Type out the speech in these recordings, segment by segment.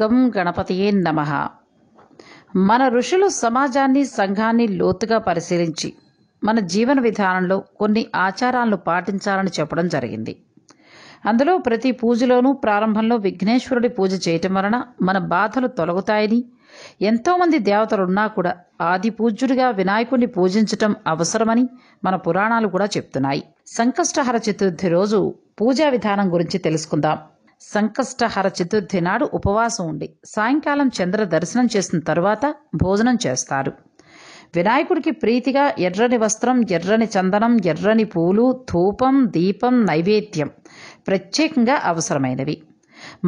గం గణపతియే నమ మన ఋషులు సమాజాన్ని సంఘాన్ని లోతుగా పరిశీలించి మన జీవన విధానంలో కొన్ని ఆచారాలను పాటించాలని చెప్పడం జరిగింది అందులో ప్రతి పూజలోనూ ప్రారంభంలో విఘ్నేశ్వరుడి పూజ చేయటం వలన మన బాధలు తొలగుతాయని ఎంతోమంది దేవతలున్నా కూడా ఆది పూజ్యుడిగా వినాయకుడిని పూజించటం అవసరమని మన పురాణాలు కూడా చెప్తున్నాయి సంకష్టహర చతుర్థి రోజు పూజా విధానం గురించి తెలుసుకుందాం సంకష్టహర చతుర్థి నాడు ఉపవాసం ఉండి సాయంకాలం చంద్ర దర్శనం చేసిన తరువాత భోజనం చేస్తారు వినాయకుడికి ప్రీతిగా ఎర్రని వస్త్రం ఎర్రని చందనం ఎర్రని పూలు ధూపం దీపం నైవేద్యం ప్రత్యేకంగా అవసరమైనవి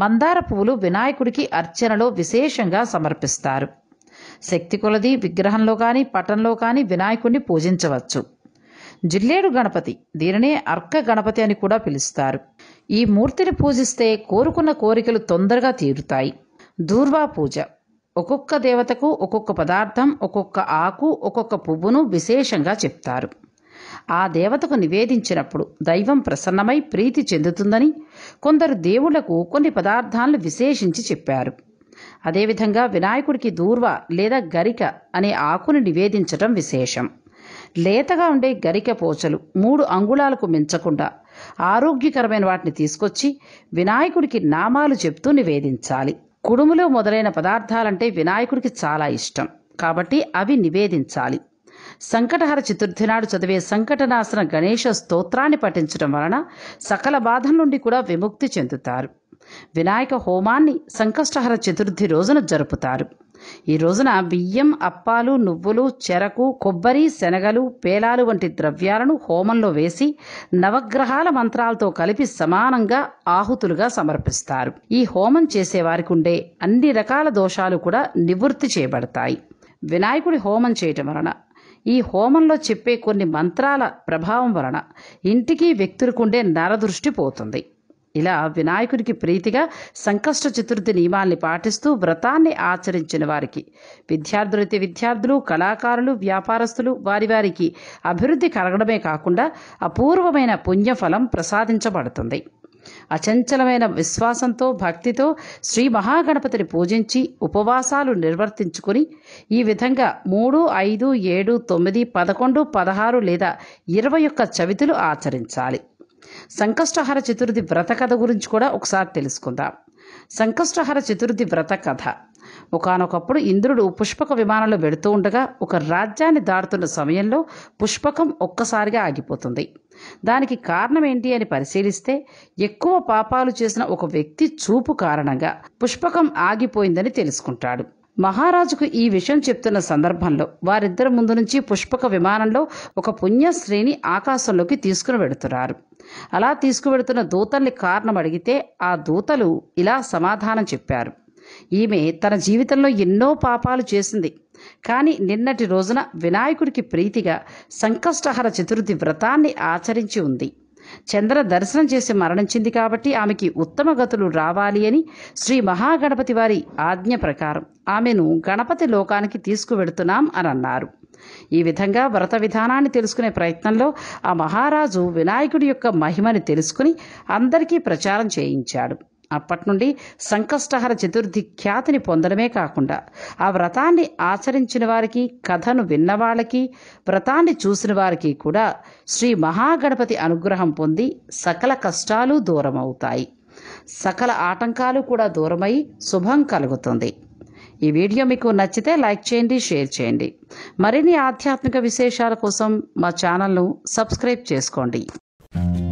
మందార పువ్వులు వినాయకుడికి అర్చనలో విశేషంగా సమర్పిస్తారు శక్తి కొలది విగ్రహంలో కానీ పటంలో కానీ వినాయకుడిని పూజించవచ్చు జిల్లేడు గణపతి దీనినే అర్క గణపతి అని కూడా పిలుస్తారు ఈ మూర్తిని పూజిస్తే కోరుకున్న కోరికలు తొందరగా తీరుతాయి దూర్వా పూజ ఒక్కొక్క దేవతకు ఒక్కొక్క పదార్థం ఒక్కొక్క ఆకు ఒక్కొక్క పువ్వును విశేషంగా చెప్తారు ఆ దేవతకు నివేదించినప్పుడు దైవం ప్రసన్నమై ప్రీతి చెందుతుందని కొందరు దేవుళ్లకు కొన్ని పదార్థాలను విశేషించి చెప్పారు అదేవిధంగా వినాయకుడికి దూర్వ లేదా గరిక అనే ఆకును నివేదించటం విశేషం లేతగా ఉండే గరిక పోచలు మూడు అంగుళాలకు మించకుండా ఆరోగ్యకరమైన వాటిని తీసుకొచ్చి వినాయకుడికి నామాలు చెప్తూ నివేదించాలి కుడుములు మొదలైన పదార్థాలంటే వినాయకుడికి చాలా ఇష్టం కాబట్టి అవి నివేదించాలి సంకటహర చతుర్థి నాడు చదివే సంకటనాశన గణేష స్తోత్రాన్ని పఠించడం వలన సకల బాధ నుండి కూడా విముక్తి చెందుతారు వినాయక హోమాన్ని సంకష్టహర చతుర్థి రోజున జరుపుతారు ఈ రోజున బియ్యం అప్పాలు నువ్వులు చెరకు కొబ్బరి శనగలు పేలాలు వంటి ద్రవ్యాలను హోమంలో వేసి నవగ్రహాల మంత్రాలతో కలిపి సమానంగా ఆహుతులుగా సమర్పిస్తారు ఈ హోమం చేసేవారికి ఉండే అన్ని రకాల దోషాలు కూడా నివృత్తి చేయబడతాయి వినాయకుడి హోమం చేయటం వలన ఈ హోమంలో చెప్పే కొన్ని మంత్రాల ప్రభావం వలన ఇంటికి వ్యక్తులకుండే నరదృష్టి పోతుంది ఇలా వినాయకుడికి ప్రీతిగా సంకష్ట చతుర్థి నియమాల్ని పాటిస్తూ వ్రతాన్ని ఆచరించిన వారికి విద్యార్థులైతే విద్యార్థులు కళాకారులు వ్యాపారస్తులు వారి వారికి అభివృద్ధి కలగడమే కాకుండా అపూర్వమైన పుణ్యఫలం ప్రసాదించబడుతుంది అచంచలమైన విశ్వాసంతో భక్తితో శ్రీ మహాగణపతిని పూజించి ఉపవాసాలు నిర్వర్తించుకుని ఈ విధంగా మూడు ఐదు ఏడు తొమ్మిది పదకొండు పదహారు లేదా ఇరవై ఒక్క చవితులు ఆచరించాలి సంకష్టహర చతుర్థి వ్రత కథ గురించి కూడా ఒకసారి తెలుసుకుందాం సంకష్టహర చతుర్థి వ్రత కథ ఒకనొకప్పుడు ఇంద్రుడు పుష్పక విమానంలో వెళుతూ ఉండగా ఒక రాజ్యాన్ని దాడుతున్న సమయంలో పుష్పకం ఒక్కసారిగా ఆగిపోతుంది దానికి కారణం ఏంటి అని పరిశీలిస్తే ఎక్కువ పాపాలు చేసిన ఒక వ్యక్తి చూపు కారణంగా పుష్పకం ఆగిపోయిందని తెలుసుకుంటాడు మహారాజుకు ఈ విషయం చెప్తున్న సందర్భంలో వారిద్దరి ముందు నుంచి పుష్పక విమానంలో ఒక పుణ్యశ్రేణి ఆకాశంలోకి తీసుకుని వెడుతున్నారు అలా తీసుకువెడుతున్న దూతల్ని కారణం అడిగితే ఆ దూతలు ఇలా సమాధానం చెప్పారు ఈమె తన జీవితంలో ఎన్నో పాపాలు చేసింది కానీ నిన్నటి రోజున వినాయకుడికి ప్రీతిగా సంకష్టహర చతుర్థి వ్రతాన్ని ఆచరించి ఉంది చంద్ర దర్శనం చేసి మరణించింది కాబట్టి ఆమెకి ఉత్తమ గతులు రావాలి అని శ్రీ మహాగణపతి వారి ఆజ్ఞ ప్రకారం ఆమెను గణపతి లోకానికి తీసుకువెడుతున్నాం అని అన్నారు ఈ విధంగా వ్రత విధానాన్ని తెలుసుకునే ప్రయత్నంలో ఆ మహారాజు వినాయకుడి యొక్క మహిమని తెలుసుకుని అందరికీ ప్రచారం చేయించాడు అప్పటి నుండి సంకష్టహర చతుర్థి ఖ్యాతిని పొందడమే కాకుండా ఆ వ్రతాన్ని ఆచరించిన వారికి కథను విన్నవాళ్ళకి వ్రతాన్ని చూసిన వారికి కూడా శ్రీ మహాగణపతి అనుగ్రహం పొంది సకల కష్టాలు దూరమవుతాయి సకల ఆటంకాలు కూడా దూరమై శుభం కలుగుతుంది ఈ వీడియో మీకు నచ్చితే లైక్ చేయండి షేర్ చేయండి మరిన్ని ఆధ్యాత్మిక విశేషాల కోసం మా ఛానల్ను సబ్స్క్రైబ్ చేసుకోండి